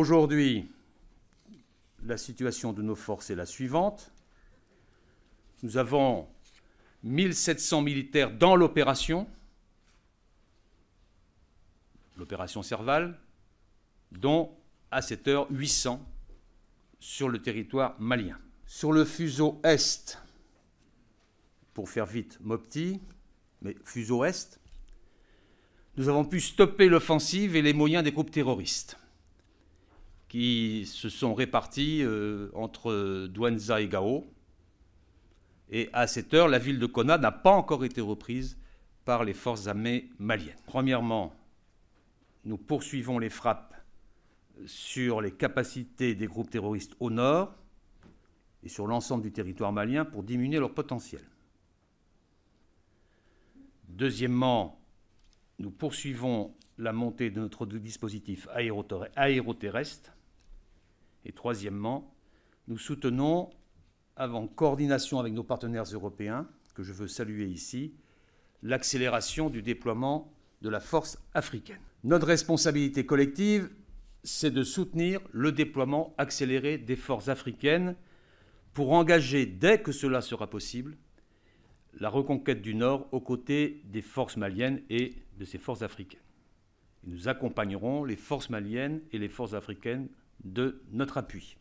Aujourd'hui, la situation de nos forces est la suivante. Nous avons 1700 militaires dans l'opération, l'opération Serval, dont à cette heure 800 sur le territoire malien. Sur le fuseau Est, pour faire vite Mopti, mais fuseau Est, nous avons pu stopper l'offensive et les moyens des groupes terroristes qui se sont répartis euh, entre Douanza et Gao. Et à cette heure, la ville de Kona n'a pas encore été reprise par les forces armées maliennes. Premièrement, nous poursuivons les frappes sur les capacités des groupes terroristes au nord et sur l'ensemble du territoire malien pour diminuer leur potentiel. Deuxièmement, nous poursuivons la montée de notre dispositif aéroterrestre et troisièmement, nous soutenons, avant coordination avec nos partenaires européens, que je veux saluer ici, l'accélération du déploiement de la force africaine. Notre responsabilité collective, c'est de soutenir le déploiement accéléré des forces africaines pour engager, dès que cela sera possible, la reconquête du Nord aux côtés des forces maliennes et de ces forces africaines. nous accompagnerons les forces maliennes et les forces africaines de notre appui.